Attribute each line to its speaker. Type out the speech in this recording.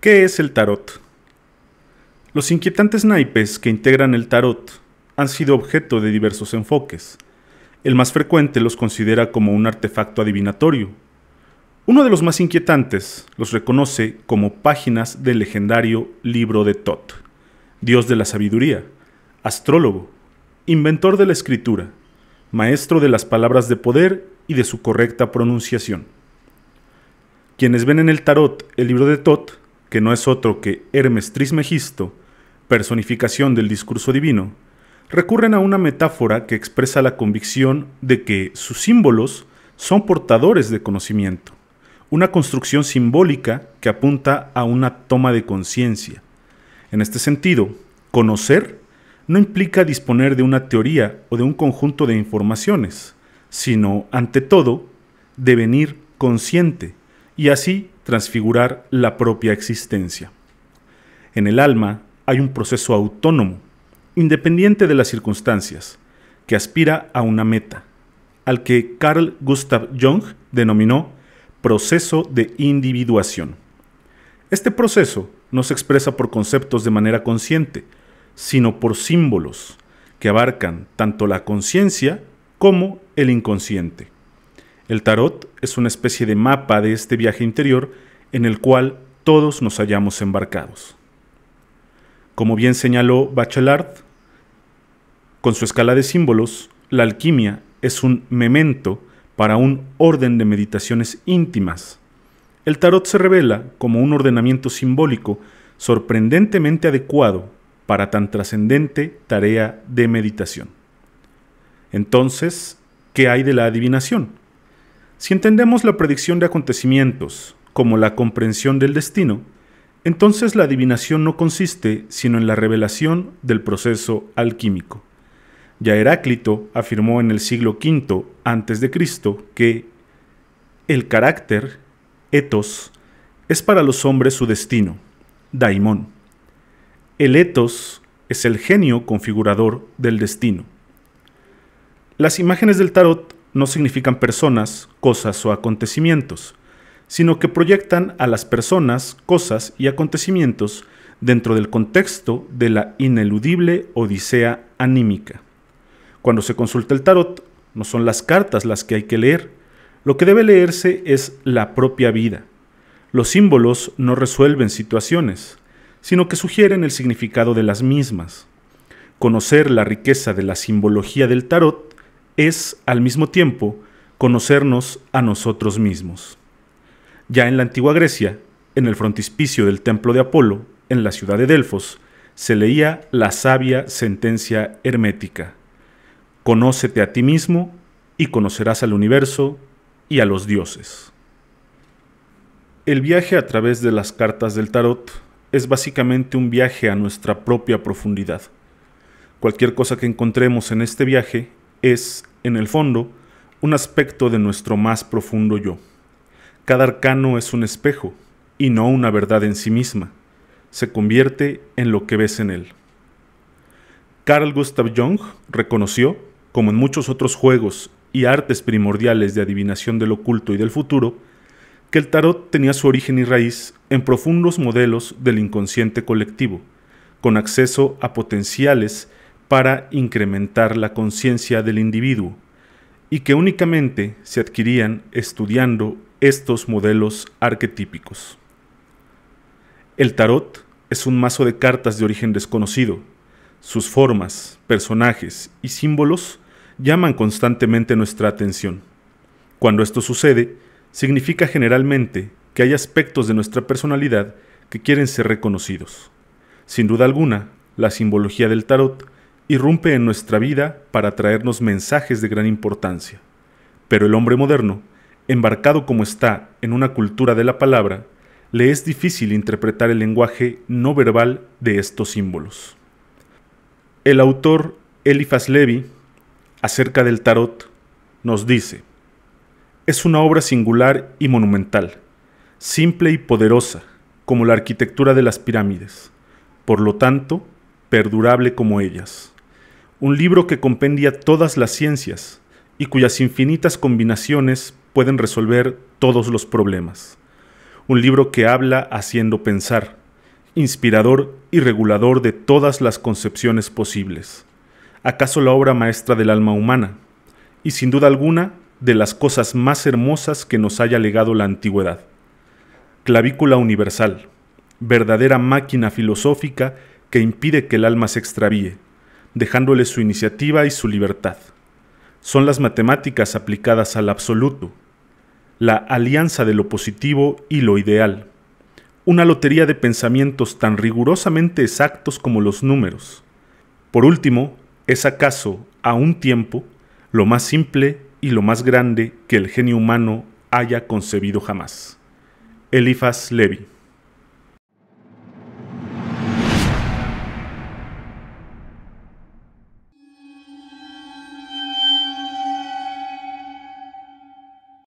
Speaker 1: ¿Qué es el tarot? Los inquietantes naipes que integran el tarot han sido objeto de diversos enfoques. El más frecuente los considera como un artefacto adivinatorio. Uno de los más inquietantes los reconoce como páginas del legendario libro de Tot, dios de la sabiduría, astrólogo, inventor de la escritura, maestro de las palabras de poder y de su correcta pronunciación. Quienes ven en el tarot el libro de Tot que no es otro que Hermes Trismegisto, personificación del discurso divino, recurren a una metáfora que expresa la convicción de que sus símbolos son portadores de conocimiento, una construcción simbólica que apunta a una toma de conciencia. En este sentido, conocer no implica disponer de una teoría o de un conjunto de informaciones, sino, ante todo, devenir consciente, y así transfigurar la propia existencia. En el alma hay un proceso autónomo, independiente de las circunstancias, que aspira a una meta, al que Carl Gustav Jung denominó proceso de individuación. Este proceso no se expresa por conceptos de manera consciente, sino por símbolos que abarcan tanto la conciencia como el inconsciente. El tarot es una especie de mapa de este viaje interior en el cual todos nos hallamos embarcados. Como bien señaló Bachelard, con su escala de símbolos, la alquimia es un memento para un orden de meditaciones íntimas. El tarot se revela como un ordenamiento simbólico sorprendentemente adecuado para tan trascendente tarea de meditación. Entonces, ¿qué hay de la adivinación? Si entendemos la predicción de acontecimientos como la comprensión del destino, entonces la adivinación no consiste sino en la revelación del proceso alquímico. Ya Heráclito afirmó en el siglo V a.C. que el carácter, etos, es para los hombres su destino, Daimón. El etos es el genio configurador del destino. Las imágenes del tarot no significan personas, cosas o acontecimientos, sino que proyectan a las personas, cosas y acontecimientos dentro del contexto de la ineludible odisea anímica. Cuando se consulta el tarot, no son las cartas las que hay que leer, lo que debe leerse es la propia vida. Los símbolos no resuelven situaciones, sino que sugieren el significado de las mismas. Conocer la riqueza de la simbología del tarot es al mismo tiempo conocernos a nosotros mismos. Ya en la antigua Grecia, en el frontispicio del templo de Apolo, en la ciudad de Delfos, se leía la sabia sentencia hermética. Conócete a ti mismo y conocerás al universo y a los dioses. El viaje a través de las cartas del tarot es básicamente un viaje a nuestra propia profundidad. Cualquier cosa que encontremos en este viaje es, en el fondo, un aspecto de nuestro más profundo yo. Cada arcano es un espejo, y no una verdad en sí misma. Se convierte en lo que ves en él. Carl Gustav Jung reconoció, como en muchos otros juegos y artes primordiales de adivinación del oculto y del futuro, que el tarot tenía su origen y raíz en profundos modelos del inconsciente colectivo, con acceso a potenciales para incrementar la conciencia del individuo y que únicamente se adquirían estudiando estos modelos arquetípicos. El tarot es un mazo de cartas de origen desconocido. Sus formas, personajes y símbolos llaman constantemente nuestra atención. Cuando esto sucede, significa generalmente que hay aspectos de nuestra personalidad que quieren ser reconocidos. Sin duda alguna, la simbología del tarot irrumpe en nuestra vida para traernos mensajes de gran importancia. Pero el hombre moderno, embarcado como está en una cultura de la palabra, le es difícil interpretar el lenguaje no verbal de estos símbolos. El autor Elifas Levi, acerca del tarot, nos dice, es una obra singular y monumental, simple y poderosa, como la arquitectura de las pirámides, por lo tanto, perdurable como ellas un libro que compendia todas las ciencias y cuyas infinitas combinaciones pueden resolver todos los problemas. Un libro que habla haciendo pensar, inspirador y regulador de todas las concepciones posibles. ¿Acaso la obra maestra del alma humana? Y sin duda alguna, de las cosas más hermosas que nos haya legado la antigüedad. Clavícula universal, verdadera máquina filosófica que impide que el alma se extravíe dejándole su iniciativa y su libertad. Son las matemáticas aplicadas al absoluto, la alianza de lo positivo y lo ideal, una lotería de pensamientos tan rigurosamente exactos como los números. Por último, es acaso, a un tiempo, lo más simple y lo más grande que el genio humano haya concebido jamás. Eliphas Levi